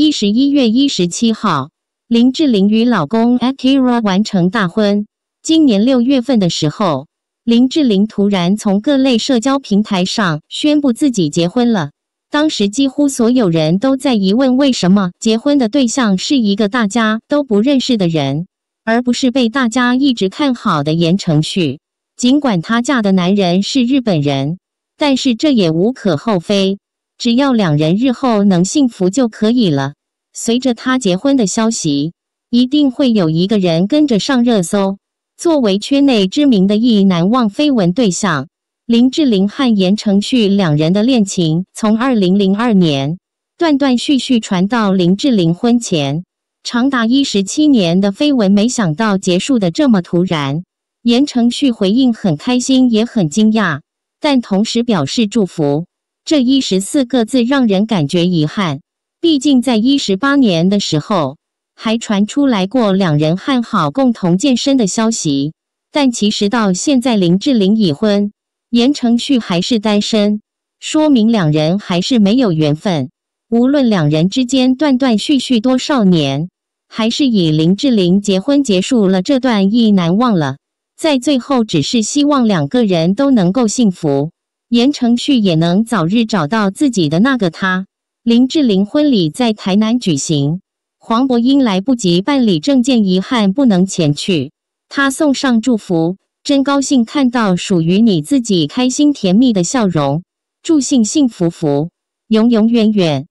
一十一月一十七号，林志玲与老公 Akira 完成大婚。今年六月份的时候，林志玲突然从各类社交平台上宣布自己结婚了。当时几乎所有人都在疑问，为什么结婚的对象是一个大家都不认识的人，而不是被大家一直看好的言承旭？尽管她嫁的男人是日本人，但是这也无可厚非。只要两人日后能幸福就可以了。随着他结婚的消息，一定会有一个人跟着上热搜。作为圈内知名的一难忘绯闻对象，林志玲和言承旭两人的恋情从二零零二年断断续续传到林志玲婚前，长达一十七年的绯闻，没想到结束的这么突然。言承旭回应很开心，也很惊讶，但同时表示祝福。这一十四个字让人感觉遗憾，毕竟在一十八年的时候还传出来过两人爱好共同健身的消息，但其实到现在林志玲已婚，言承旭还是单身，说明两人还是没有缘分。无论两人之间断断续续多少年，还是以林志玲结婚结束了这段亦难忘了，在最后只是希望两个人都能够幸福。言承旭也能早日找到自己的那个他。林志玲婚礼在台南举行，黄渤因来不及办理证件，遗憾不能前去。他送上祝福，真高兴看到属于你自己开心甜蜜的笑容，祝幸福福永永远远。